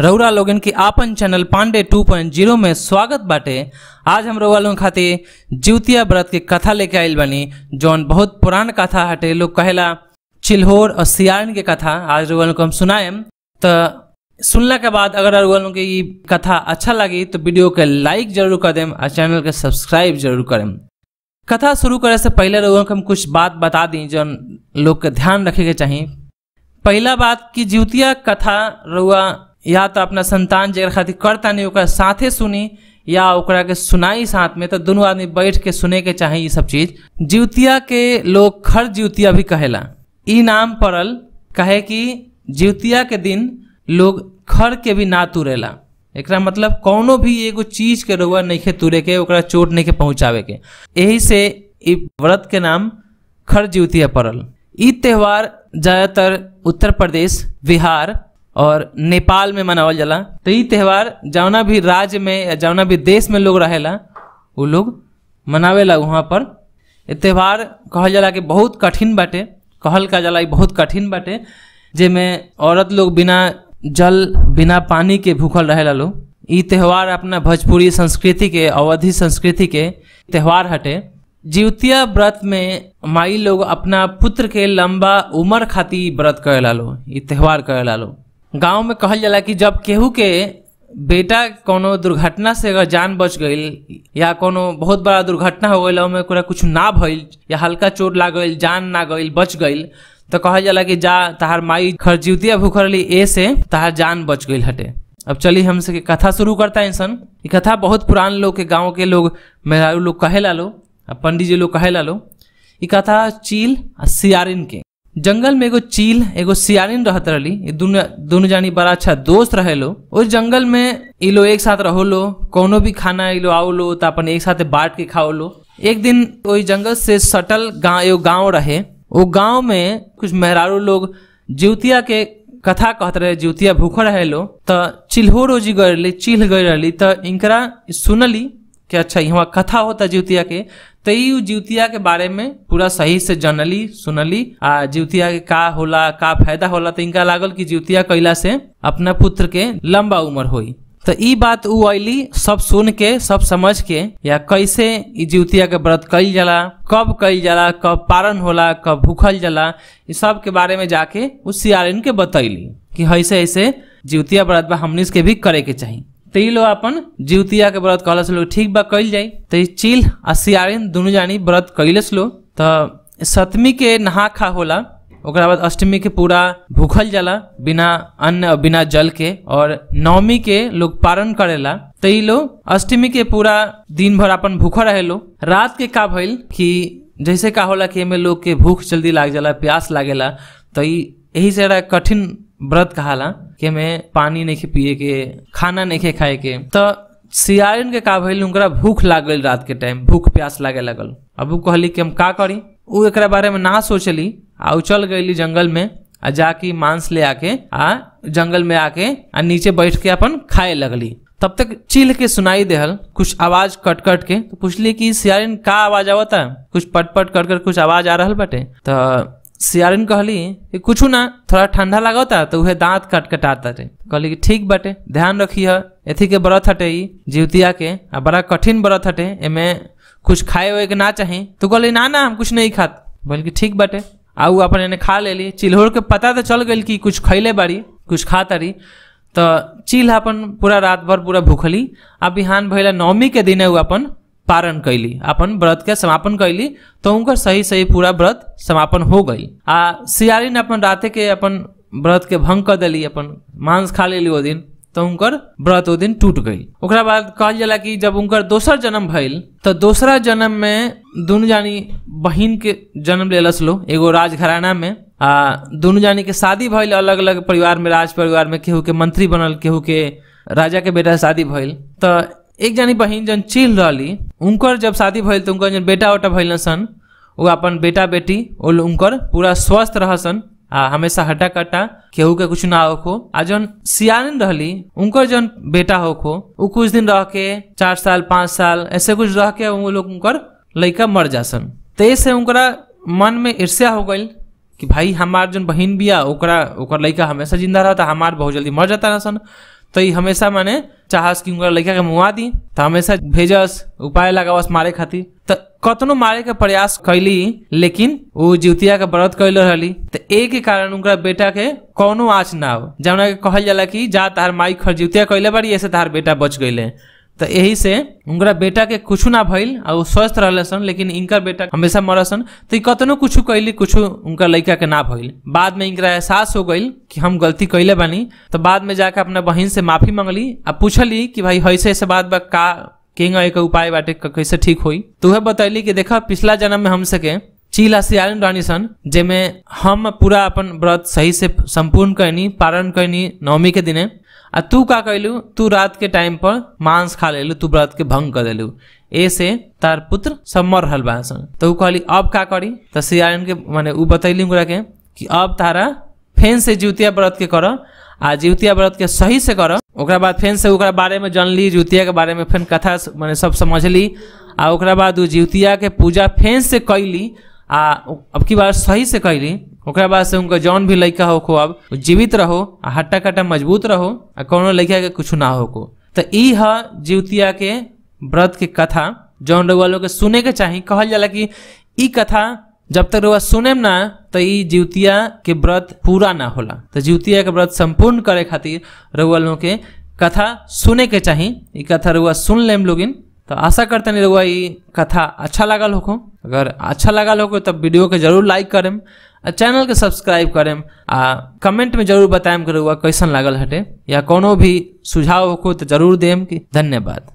रउरा लोगन के आपन चैनल पांडे 2.0 में स्वागत बाटे आज हम रउआ लोग खातिर जीवतिया व्रत के कथा लेके आइल बनी जौन बहुत पुरान कथा हटे लोग कहला चिल्होर और सियारन के कथा आज रउआ लोग को हम सुनाएम तो सुनला के बाद अगर रउआ लोग ये कथा अच्छा लगी तो वीडियो के लाइक जरूर कर देम और चैनल के सब्सक्राइब जरूर करें कथा शुरू करे से पहले रउआ को हम कुछ बात बता दी जौन लोग के ध्यान रखे के चाहिए पहला बात कि जीवतिया कथा रउआ या तो अपना संतान जगह खातिर करता नहीं ओकरा साथे सुनी या ओकरा के सुनाई साथ में तो दोनों आदमी बैठ के सुने के चाहे ये सब चीज जीवतिया के लोग खर जीवतिया भी कहेला ई नाम पड़ल कहे कि जीवतिया के दिन लोग खर के भी ना तुरेला एक मतलब कोनो भी एगो चीज के रउआ नहीं तुरे के ओकरा चोट नहीं के पहुंचावे के यही से व्रत के नाम खर जीवतिया पड़ल इ त्यौहार ज़्यादातर उत्तर प्रदेश बिहार और नेपाल में मनावल जाला तो ये त्यौहार जौना भी राज्य में या जौना भी देश में लोग रहेला वो लोग मनावेला वहाँ पर ये त्यौहार कहल जाला कि बहुत कठिन बाटे कहल का जला बहुत कठिन बाटे जैमें औरत लोग बिना जल बिना पानी के भूखल रहेला लोग ये त्यौहार अपना भोजपुरी संस्कृति के अवधि संस्कृति के त्यौहार हटे जीवतिया व्रत में माई लोग अपना पुत्र के लंबा उम्र खातिर व्रत करे लो ये त्यौहार करे लो गांव में कहल जाला कि जब केहू के बेटा कोनो दुर्घटना से अगर जान बच गई या कोनो बहुत बड़ा दुर्घटना हो गई में ओकरा कुछ ना भइल या हल्का चोट लाग गई जान ना गई बच गई तो कहल जाला कि जा तहार माई खरजीवतिया भूखरली ए से तहार जान बच गई हटे अब चलिए हमसे कथा शुरू करता है इंसान ये कथा बहुत पुरान लोग के गांव के लोग मेहरारू लोग कहे ला लो पंडित जी लोग कहे ला लो ये कथा चील आ सियारिन के जंगल में एगो चील एगो सियारिन रहते रही दोनों जानी बड़ा अच्छा दोस्त रहे लो उस जंगल में ये एक साथ रहो लो कोनो भी खाना ये आओ लो तो अपन एक साथ बांट के खाओ लो एक दिन वही जंगल से सटल गाँव एगो गाँव रहे वो गाँव में कुछ मेहरारू लोग जीवतिया के कथा कहते रहे जीवतिया भूखल रहे लो तो चिल्हो रोजी गए चिल्ह गए रही तो इनका सुनली कि अच्छा यहाँ कथा होता जीवतिया के तो यू जीवतिया के बारे में पूरा सही से जनली सुनली आ जीवतिया के का होला का फायदा होला तो इनका लागल कि जीवतिया कैला से अपना पुत्र के लंबा उम्र हो तो बात उ ऐली सब सुन के सब समझ के या कैसे जीवतिया के व्रत कल जाला कब कल जाला कब पारण होला कब भूखल जाला इस सब के बारे में जाके उस सियारिन के बतैली कि ऐसे ऐसे जीवतिया व्रत बा हमनिस के भी करे के चाहिए ती लोग अपन जीवतिया के व्रत कहलस लोग ठीक बा कल जाए तो चील आ सियारिन दोनों जानी व्रत कैलस लो तो सप्तमी के नहा खा होला ओकरा बाद अष्टमी के पूरा भूखल जाला बिना अन्न बिना जल के और नवमी के लोग पारण करेला तो लोग अष्टमी के पूरा दिन भर अपन भूखा रहे लो रात के का भइल कि जैसे का होला कि एमे लोग के भूख जल्दी लाग जाला प्यास लागेला तो यही से कठिन व्रत कहाला कि हमें पानी नहीं पिए के खाना नहीं खाए के तो सियारिन के का भैल उनका भूख लाग रात के टाइम भूख प्यास लागे लगल अब वो कहली कि हम का करी उ एक बारे में ना सोचली आ चल गई जंगल में आ जाके मांस ले आके आ जंगल में आके आ नीचे बैठ के अपन खाए लगली तब तक चिल्ह के सुनाई देहल कुछ आवाज कट कट के तो पूछली कि सियारिन का आवाज आवता कुछ पट पट कर कर कुछ आवाज आ रहा बटे तो सियारिन कहली कि कुछ ना थोड़ा ठंडा था तो वह दांत कट कटाता रहे कहली कि ठीक बटे ध्यान रखी एथी के व्रत हटे जीवतिया के आ बड़ा कठिन व्रत हटे एमे कुछ खाए हुए के ना चाहे तो कहली ना ना हम कुछ नहीं खात कि ठीक बाटे वो अपन एने खा लेली चिल्होर के पता तो चल गई कि कुछ खैले बारी कुछ खा तारी तो चिल्ह अपन पूरा रात भर पूरा भूखली आ बिहान भैया नौमी के दिन अपन पारण कैली अपन व्रत के समापन कैली तो हर सही सही पूरा व्रत समापन हो गई आ सियारिन अपन रात के अपन व्रत के भंग कर दिली अपन मांस खा लेली वो दिन तो उनकर व्रत वो दिन टूट गई ओकरा बाद कहल जला कि जब उनकर दोसर जन्म भइल तो दोसरा जन्म में दोनों जानी बहन के जन्म ले लसलो एगो राजघराना में आ दोनों जानी के शादी भइल अलग अलग परिवार में राज परिवार में केहू के मंत्री बनल केहू के राजा के बेटा शादी भइल तो एक जानी बहन जन चिल रही उनकर जब शादी भइल तो उनकर जन बेटा उटा भइल सन वो अपन बेटा बेटी उनकर पूरा स्वस्थ रह सन आ हमेशा हटा कट्टा केहू के कुछ ना होखो आ जन सियान रही उनकर जन बेटा होखो वो कुछ दिन रह के चार साल पाँच साल ऐसे कुछ रह के वो लोग उनकर लड़का मर जासन ते से उनका मन में ईर्ष्या हो गई कि भाई हमार जन बहन बिया ओकरा ओकर लड़का हमेशा जिंदा रहता हमार बहुत जल्दी मर जाता रहसन सन तो हमेशा माने चाहस कि उनका लड़का के मुआ दी तो हमेशा भेजस उपाय लगावस मारे खातिर तो कतनो मारे के प्रयास कैली लेकिन वो जीवतिया के व्रत कैल रही तो एक ही कारण उनका बेटा के कोनो आँच ना हो जब के कहल जाला कि जा तार माई खर जीवतिया कैले बारी ऐसे तार बेटा बच गए तो यही से उनका बेटा के कुछ ना भइल और स्वस्थ रहे सन लेकिन इनका बेटा हमेशा मरल सन तो कतनो कुछ कैली कुछ उनका लड़का के ना भइल बाद में इनका एहसास हो गई कि हम गलती कैले बानी तो बाद में जाकर अपना बहन से माफी मांगली आ पूछली कि भाई ऐसे ऐसे बात बा का के एक उपाय बाटे कैसे ठीक हुई तो वह बतैली कि देख पिछला जन्म में हम सके चील आसियान रानी सन जेमे हम पूरा अपन व्रत सही से संपूर्ण करनी पारण करनी नवमी के दिने आ तू का कैलू तू रात के टाइम पर मांस खा लेलू तू व्रत के भंग कर देलू ऐसे तार पुत्र सब मर रहा बा तो कहली अब का करी तो सियान के माने उ बतैली उ के कि अब तारा फेन से जितिया व्रत के कर आ जितिया व्रत के सही से कर ओकरा बाद फेन से ओकरा बारे में ली जितिया के बारे में फेन कथा मैंने सब ली आ ओकरा बाद जितिया के पूजा फेन से कैली आ अब की बार सही से कैली ओकरा बाद से उनका जौन भी लड़का हो को अब जीवित रहो आ हट्टा कट्टा मजबूत रहो आ को लड़का के कुछ ना हो को तो ई है जीवतिया के व्रत के कथा जौन रउआ लोग के सुने के चाही कहल जाला कि ई कथा जब तक रउआ सुनेम ना तो ई जीवतिया के व्रत पूरा ना होला तो जीवतिया के व्रत संपूर्ण करे खातिर रउआ लोग के कथा सुने के चाही ई कथा रउआ सुन लेम लोगिन तो आशा करते नहीं रउआ कथा अच्छा लागल होको अगर अच्छा लागल होको तब वीडियो के जरूर लाइक करेम चैनल के सब्सक्राइब करें आ कमेंट में जरूर बताएं कर कैसन लागल हटे या कोनो भी सुझाव हो तो जरूर देम कि धन्यवाद